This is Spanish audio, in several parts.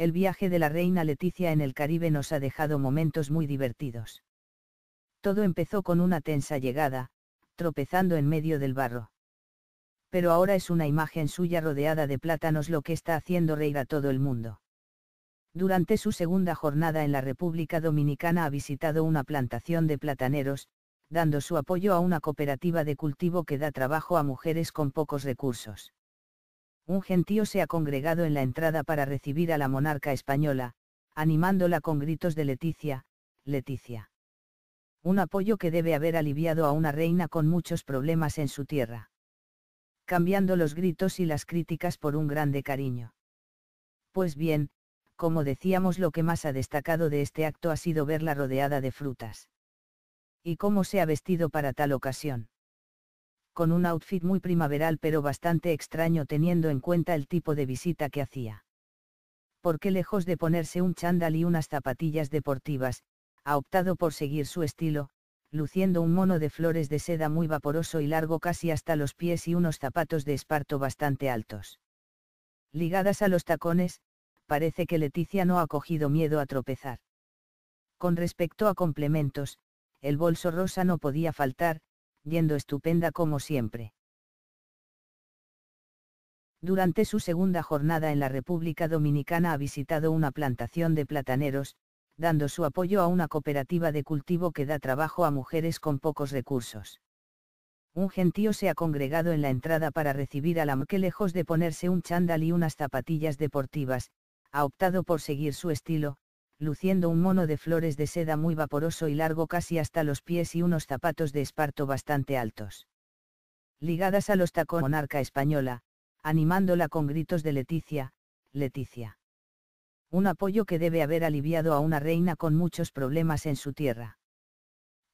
El viaje de la reina Leticia en el Caribe nos ha dejado momentos muy divertidos. Todo empezó con una tensa llegada, tropezando en medio del barro. Pero ahora es una imagen suya rodeada de plátanos lo que está haciendo reír a todo el mundo. Durante su segunda jornada en la República Dominicana ha visitado una plantación de plataneros, dando su apoyo a una cooperativa de cultivo que da trabajo a mujeres con pocos recursos un gentío se ha congregado en la entrada para recibir a la monarca española, animándola con gritos de Leticia, Leticia. Un apoyo que debe haber aliviado a una reina con muchos problemas en su tierra. Cambiando los gritos y las críticas por un grande cariño. Pues bien, como decíamos lo que más ha destacado de este acto ha sido verla rodeada de frutas. ¿Y cómo se ha vestido para tal ocasión? con un outfit muy primaveral pero bastante extraño teniendo en cuenta el tipo de visita que hacía. Porque lejos de ponerse un chándal y unas zapatillas deportivas, ha optado por seguir su estilo, luciendo un mono de flores de seda muy vaporoso y largo casi hasta los pies y unos zapatos de esparto bastante altos. Ligadas a los tacones, parece que Leticia no ha cogido miedo a tropezar. Con respecto a complementos, el bolso rosa no podía faltar, yendo estupenda como siempre. Durante su segunda jornada en la República Dominicana ha visitado una plantación de plataneros, dando su apoyo a una cooperativa de cultivo que da trabajo a mujeres con pocos recursos. Un gentío se ha congregado en la entrada para recibir a la que lejos de ponerse un chándal y unas zapatillas deportivas, ha optado por seguir su estilo, luciendo un mono de flores de seda muy vaporoso y largo casi hasta los pies y unos zapatos de esparto bastante altos. Ligadas a los tacón monarca española, animándola con gritos de Leticia, Leticia. Un apoyo que debe haber aliviado a una reina con muchos problemas en su tierra.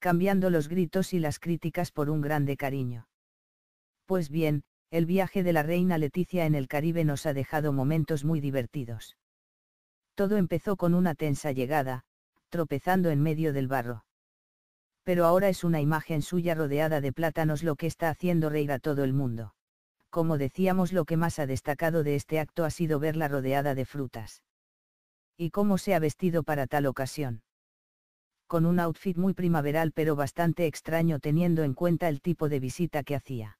Cambiando los gritos y las críticas por un grande cariño. Pues bien, el viaje de la reina Leticia en el Caribe nos ha dejado momentos muy divertidos. Todo empezó con una tensa llegada, tropezando en medio del barro. Pero ahora es una imagen suya rodeada de plátanos lo que está haciendo reír a todo el mundo. Como decíamos, lo que más ha destacado de este acto ha sido verla rodeada de frutas. ¿Y cómo se ha vestido para tal ocasión? Con un outfit muy primaveral pero bastante extraño teniendo en cuenta el tipo de visita que hacía